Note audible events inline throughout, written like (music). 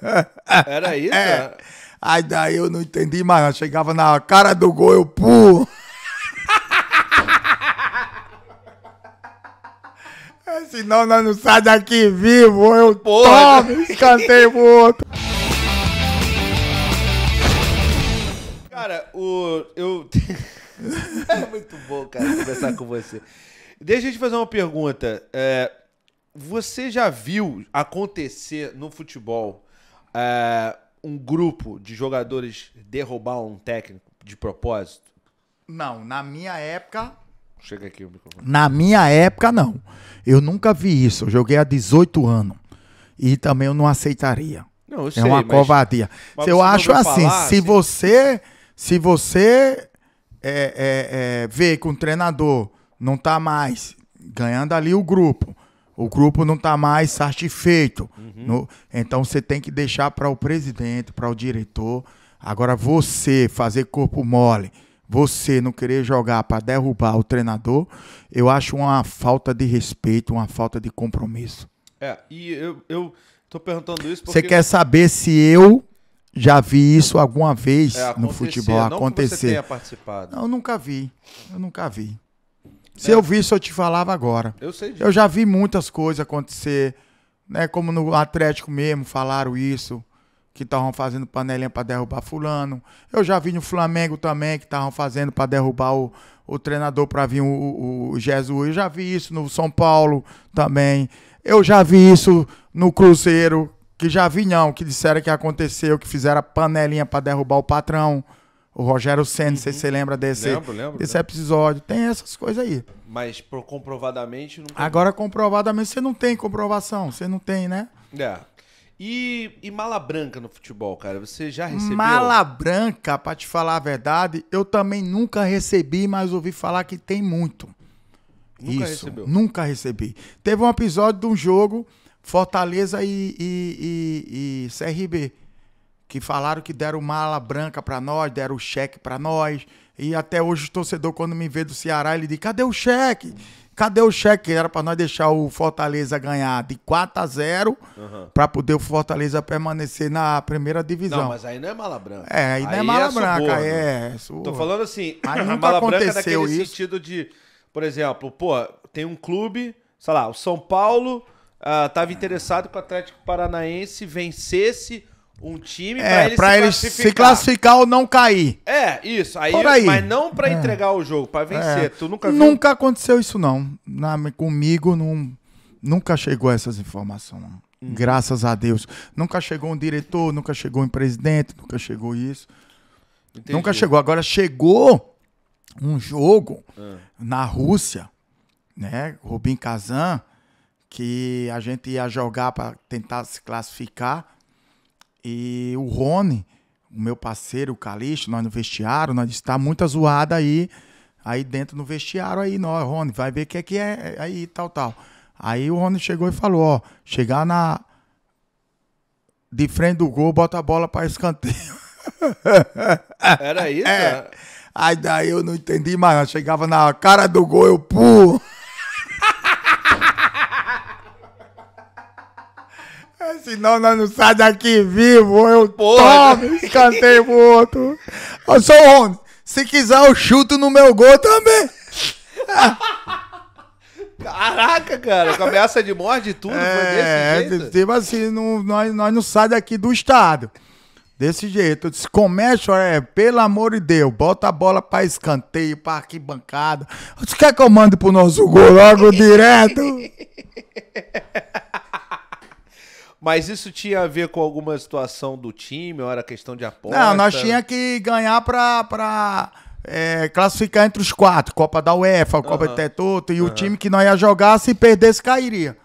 (laughs) Era isso? É. Aí daí eu não entendi mais, eu chegava na cara do gol, eu pulo. (laughs) É, senão nós não sai daqui vivo, eu Porra. tomo, escanteio muito. Cara, o. Eu. (laughs) é muito bom, cara, conversar com você. Deixa eu te fazer uma pergunta. É, você já viu acontecer no futebol ah, um grupo de jogadores derrubar um técnico de propósito? Não, na minha época. Chega aqui o microfone. Na minha época, não. Eu nunca vi isso. Eu joguei há 18 anos. E também eu não aceitaria. Não, eu sei, é uma mas... covardia. Mas eu acho assim, falar, se assim... você. Se você é, é, é, vê que um treinador não está mais ganhando ali o grupo, o grupo não está mais satisfeito, no, então você tem que deixar para o presidente, para o diretor. Agora você fazer corpo mole, você não querer jogar para derrubar o treinador, eu acho uma falta de respeito, uma falta de compromisso. É, e eu, eu tô perguntando isso porque. Você quer saber se eu já vi isso alguma vez é, no futebol não acontecer? Que participado. Não, eu nunca vi. Eu nunca vi. Se é. eu visse, eu te falava agora. Eu sei disso. Eu já vi muitas coisas acontecer né? Como no Atlético mesmo falaram isso, que estavam fazendo panelinha para derrubar fulano. Eu já vi no Flamengo também que estavam fazendo para derrubar o, o treinador para vir o, o, o, Jesus. Eu já vi isso no São Paulo também. Eu já vi isso no Cruzeiro, que já vi não, que disseram que aconteceu, que fizeram panelinha para derrubar o patrão. O Rogério Senna, uhum. se você lembra desse, lembro, lembro, desse episódio. Tem essas coisas aí. Mas comprovadamente... Não tem... Agora, comprovadamente, você não tem comprovação. Você não tem, né? É. E, e, mala branca no futebol, cara? Você já recebeu? Mala branca, pra te falar a verdade, eu também nunca recebi, mas ouvi falar que tem muito. Nunca Isso, recebeu? Nunca recebi. Teve um episódio de um jogo, Fortaleza e, e, e, e CRB que falaram que deram mala branca para nós, deram o cheque para nós. E até hoje o torcedor, quando me vê do Ceará, ele diz: cadê o cheque? Cadê o cheque? Era para nós deixar o Fortaleza ganhar de 4 a 0 uhum. para poder o Fortaleza permanecer na primeira divisão. Não, mas aí não é mala branca. É, aí, aí não é mala é branca, é. é Tô falando assim, aí (clears throat) a mala branca é naquele isso. sentido de, por exemplo, pô, tem um clube, sei lá, o São Paulo estava ah, interessado que o Atlético Paranaense vencesse um time é, pra ele, pra se, ele classificar. se classificar ou não cair. É, isso. Aí, aí. Mas não pra é. entregar o jogo, pra vencer. É. Tu nunca viu? Nunca aconteceu isso, não. Na, comigo, não, nunca chegou essas informações, não. Hum. Graças a Deus. Nunca chegou um diretor, nunca chegou um presidente, nunca chegou isso. Entendi. Nunca chegou. Agora chegou um jogo é. na Rússia, né? Rubim Kazan, que a gente ia jogar para tentar se classificar. E o Rony, o meu parceiro, o Calixto, nós no vestiário, nós está muita zoada aí, aí dentro no vestiário aí, nós, Rony, vai ver o que é que é, é aí, tal, tal. Aí o Rony chegou e falou, ó, chegar na de frente do gol, bota a bola para escanteio. (laughs) Era isso? É. Aí daí eu não entendi mais, eu chegava na cara do gol, eu pulo. senão nós não sai daqui vivo. Eu Porra. tomo escanteio pro outro. Ô, sou Rony, se quiser eu chuto no meu gol também. Caraca, cara, com ameaça de morte e tudo, é, foi desse é, jeito? Tipo assim, não, nós, nós não sai daqui do estado. Desse jeito. se começa é, pelo amor de Deus, bota a bola pra escanteio, pra arquibancada. Você quer que eu mande pro nosso gol logo direto? (laughs) Mas isso tinha a ver com alguma situação do time, ou era questão de aposta? Não, nós tinha que ganhar pra, pra é, classificar entre os quatro. Copa da UEFA, Copa uhum. do Tetuto, e uhum. o time que nós ia jogar, se perdesse, cairia.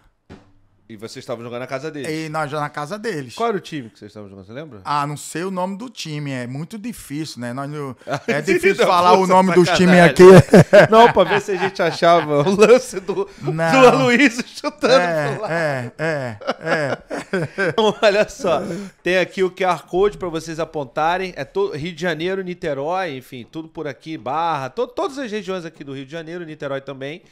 E vocês estavam jogando na casa deles. E nós já na casa deles. Qual era o time que vocês estavam jogando, você lembra? Ah, não sei o nome do time, é muito difícil, né? Nós (laughs) É difícil falar o nome dos times aqui. (laughs) Não, pra ver se a gente achava o lance do, do Aloysio chutando é, pro É, é, é. (laughs) Então, olha só, tem aqui o QR Code pra vocês apontarem, é todo, Rio de Janeiro, Niterói, enfim, tudo por aqui, Barra, to, todas as regiões aqui do Rio de Janeiro, Niterói também.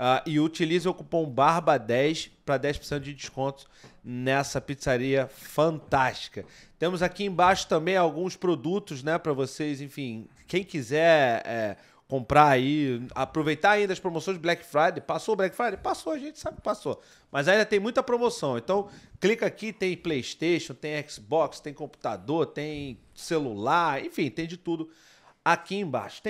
Uh, e utilize o cupom BARBA10 para 10% de desconto nessa pizzaria fantástica. Temos aqui embaixo também alguns produtos, né, para vocês, enfim, quem quiser é, comprar aí, aproveitar ainda as promoções Black Friday. Passou Black Friday? Passou, a gente sabe que passou. Mas ainda tem muita promoção. Então, clica aqui, tem PlayStation, tem Xbox, tem computador, tem celular, enfim, tem de tudo aqui embaixo. Tem